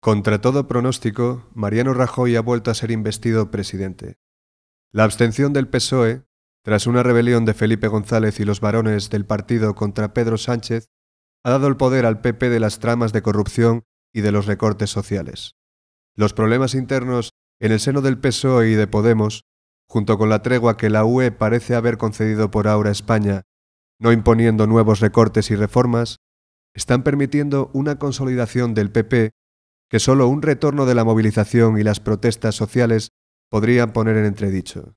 Contra todo pronóstico, Mariano Rajoy ha vuelto a ser investido presidente. La abstención del PSOE, tras una rebelión de Felipe González y los varones del partido contra Pedro Sánchez, ha dado el poder al PP de las tramas de corrupción y de los recortes sociales. Los problemas internos en el seno del PSOE y de Podemos, junto con la tregua que la UE parece haber concedido por ahora a España, no imponiendo nuevos recortes y reformas, están permitiendo una consolidación del PP que solo un retorno de la movilización y las protestas sociales podrían poner en entredicho.